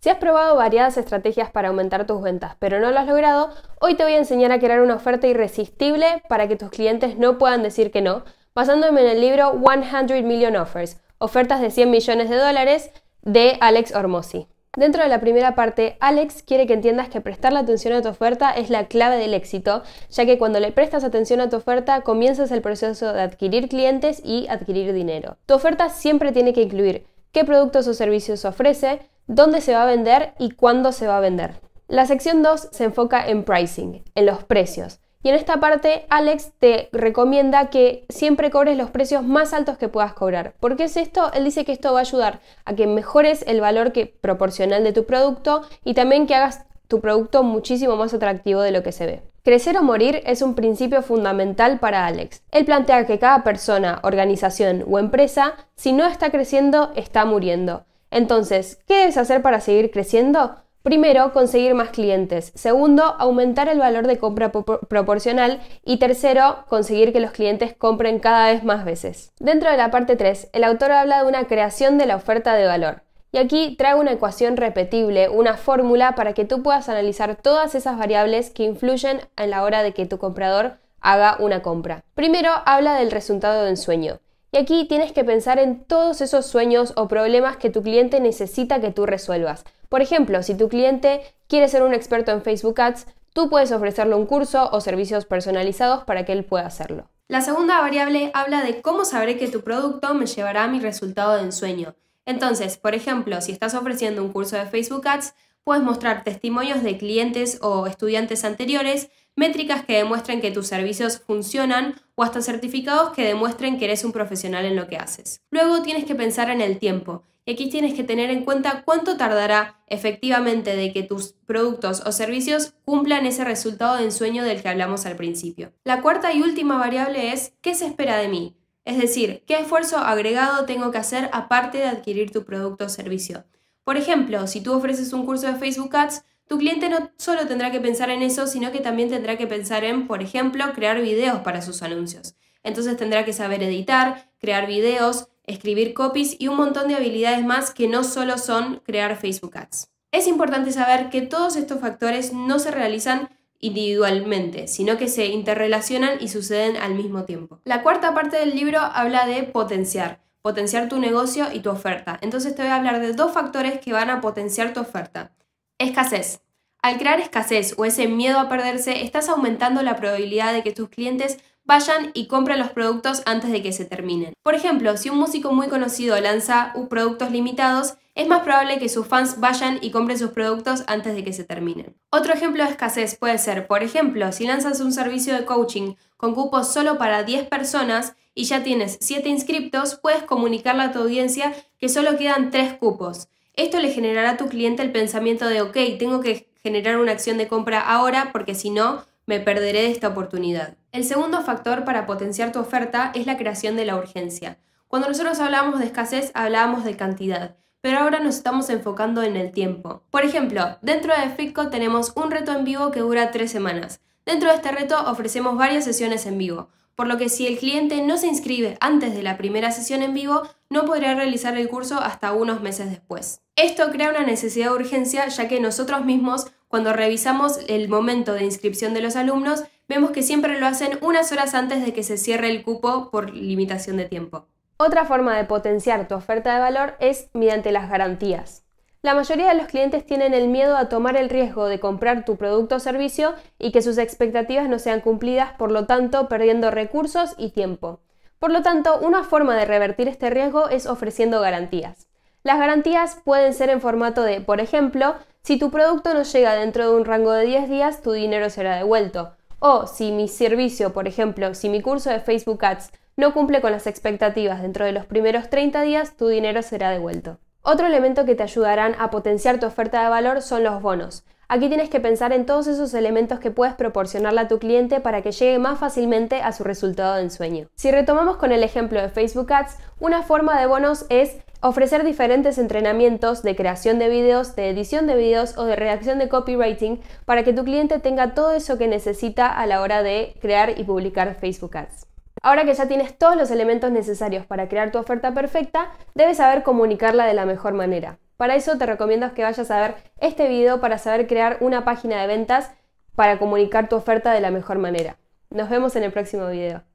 Si has probado variadas estrategias para aumentar tus ventas pero no lo has logrado, hoy te voy a enseñar a crear una oferta irresistible para que tus clientes no puedan decir que no, basándome en el libro 100 Million Offers, ofertas de 100 millones de dólares de Alex Ormosi. Dentro de la primera parte, Alex quiere que entiendas que prestarle atención a tu oferta es la clave del éxito, ya que cuando le prestas atención a tu oferta comienzas el proceso de adquirir clientes y adquirir dinero. Tu oferta siempre tiene que incluir qué productos o servicios ofrece, dónde se va a vender y cuándo se va a vender. La sección 2 se enfoca en pricing, en los precios. Y en esta parte, Alex te recomienda que siempre cobres los precios más altos que puedas cobrar. ¿Por qué es esto? Él dice que esto va a ayudar a que mejores el valor que, proporcional de tu producto y también que hagas tu producto muchísimo más atractivo de lo que se ve. Crecer o morir es un principio fundamental para Alex. Él plantea que cada persona, organización o empresa, si no está creciendo, está muriendo. Entonces, ¿qué debes hacer para seguir creciendo? Primero, conseguir más clientes. Segundo, aumentar el valor de compra proporcional. Y tercero, conseguir que los clientes compren cada vez más veces. Dentro de la parte 3, el autor habla de una creación de la oferta de valor. Y aquí trae una ecuación repetible, una fórmula para que tú puedas analizar todas esas variables que influyen en la hora de que tu comprador haga una compra. Primero, habla del resultado de sueño. Y aquí tienes que pensar en todos esos sueños o problemas que tu cliente necesita que tú resuelvas. Por ejemplo, si tu cliente quiere ser un experto en Facebook Ads, tú puedes ofrecerle un curso o servicios personalizados para que él pueda hacerlo. La segunda variable habla de cómo sabré que tu producto me llevará a mi resultado de ensueño. Entonces, por ejemplo, si estás ofreciendo un curso de Facebook Ads, puedes mostrar testimonios de clientes o estudiantes anteriores métricas que demuestren que tus servicios funcionan o hasta certificados que demuestren que eres un profesional en lo que haces. Luego tienes que pensar en el tiempo y aquí tienes que tener en cuenta cuánto tardará efectivamente de que tus productos o servicios cumplan ese resultado de ensueño del que hablamos al principio. La cuarta y última variable es ¿qué se espera de mí? Es decir, ¿qué esfuerzo agregado tengo que hacer aparte de adquirir tu producto o servicio? Por ejemplo, si tú ofreces un curso de Facebook Ads, tu cliente no solo tendrá que pensar en eso, sino que también tendrá que pensar en, por ejemplo, crear videos para sus anuncios. Entonces tendrá que saber editar, crear videos, escribir copies y un montón de habilidades más que no solo son crear Facebook Ads. Es importante saber que todos estos factores no se realizan individualmente, sino que se interrelacionan y suceden al mismo tiempo. La cuarta parte del libro habla de potenciar, potenciar tu negocio y tu oferta. Entonces te voy a hablar de dos factores que van a potenciar tu oferta. Escasez. Al crear escasez o ese miedo a perderse, estás aumentando la probabilidad de que tus clientes vayan y compren los productos antes de que se terminen. Por ejemplo, si un músico muy conocido lanza productos limitados, es más probable que sus fans vayan y compren sus productos antes de que se terminen. Otro ejemplo de escasez puede ser, por ejemplo, si lanzas un servicio de coaching con cupos solo para 10 personas y ya tienes 7 inscriptos, puedes comunicarle a tu audiencia que solo quedan 3 cupos. Esto le generará a tu cliente el pensamiento de, ok, tengo que generar una acción de compra ahora porque si no, me perderé de esta oportunidad. El segundo factor para potenciar tu oferta es la creación de la urgencia. Cuando nosotros hablábamos de escasez, hablábamos de cantidad, pero ahora nos estamos enfocando en el tiempo. Por ejemplo, dentro de Fitco tenemos un reto en vivo que dura tres semanas. Dentro de este reto ofrecemos varias sesiones en vivo por lo que si el cliente no se inscribe antes de la primera sesión en vivo, no podrá realizar el curso hasta unos meses después. Esto crea una necesidad de urgencia ya que nosotros mismos, cuando revisamos el momento de inscripción de los alumnos, vemos que siempre lo hacen unas horas antes de que se cierre el cupo por limitación de tiempo. Otra forma de potenciar tu oferta de valor es mediante las garantías. La mayoría de los clientes tienen el miedo a tomar el riesgo de comprar tu producto o servicio y que sus expectativas no sean cumplidas, por lo tanto perdiendo recursos y tiempo. Por lo tanto, una forma de revertir este riesgo es ofreciendo garantías. Las garantías pueden ser en formato de, por ejemplo, si tu producto no llega dentro de un rango de 10 días, tu dinero será devuelto. O si mi servicio, por ejemplo, si mi curso de Facebook Ads no cumple con las expectativas dentro de los primeros 30 días, tu dinero será devuelto. Otro elemento que te ayudarán a potenciar tu oferta de valor son los bonos. Aquí tienes que pensar en todos esos elementos que puedes proporcionarle a tu cliente para que llegue más fácilmente a su resultado de ensueño. Si retomamos con el ejemplo de Facebook Ads, una forma de bonos es ofrecer diferentes entrenamientos de creación de videos, de edición de videos o de redacción de copywriting para que tu cliente tenga todo eso que necesita a la hora de crear y publicar Facebook Ads. Ahora que ya tienes todos los elementos necesarios para crear tu oferta perfecta, debes saber comunicarla de la mejor manera. Para eso te recomiendo que vayas a ver este video para saber crear una página de ventas para comunicar tu oferta de la mejor manera. Nos vemos en el próximo video.